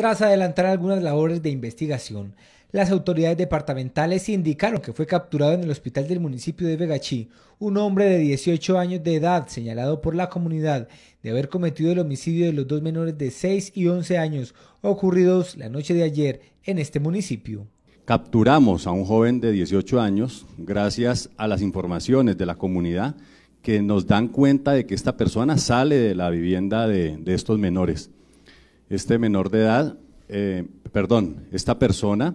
Tras adelantar algunas labores de investigación, las autoridades departamentales indicaron que fue capturado en el hospital del municipio de Vegachí un hombre de 18 años de edad señalado por la comunidad de haber cometido el homicidio de los dos menores de 6 y 11 años ocurridos la noche de ayer en este municipio. Capturamos a un joven de 18 años gracias a las informaciones de la comunidad que nos dan cuenta de que esta persona sale de la vivienda de, de estos menores. Este menor de edad, eh, perdón, esta persona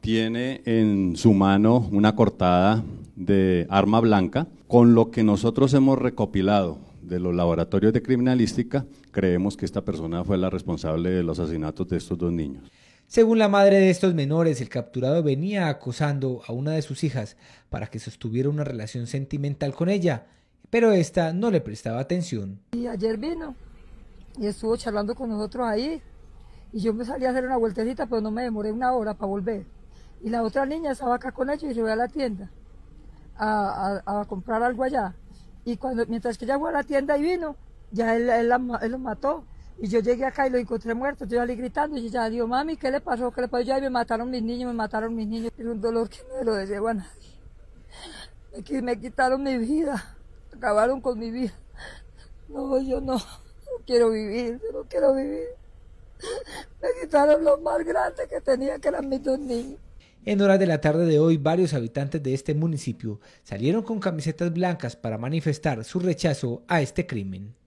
tiene en su mano una cortada de arma blanca, con lo que nosotros hemos recopilado de los laboratorios de criminalística, creemos que esta persona fue la responsable de los asesinatos de estos dos niños. Según la madre de estos menores, el capturado venía acosando a una de sus hijas para que sostuviera una relación sentimental con ella, pero esta no le prestaba atención. Y ayer vino y estuvo charlando con nosotros ahí. Y yo me salí a hacer una vueltecita, pero no me demoré una hora para volver. Y la otra niña estaba acá con ellos y se fue a la tienda a, comprar algo allá. Y cuando, mientras que ella fue a la tienda y vino, ya él, él, los mató. Y yo llegué acá y lo encontré muerto Yo salí gritando y ella dijo, mami, ¿qué le pasó? ¿Qué le pasó? Ya me mataron mis niños, me mataron mis niños. Era un dolor que no lo deseo a nadie. me quitaron mi vida, acabaron con mi vida. No, yo no quiero vivir, no quiero vivir. Me quitaron lo más grande que tenía, que eran mis dos niños. En horas de la tarde de hoy, varios habitantes de este municipio salieron con camisetas blancas para manifestar su rechazo a este crimen.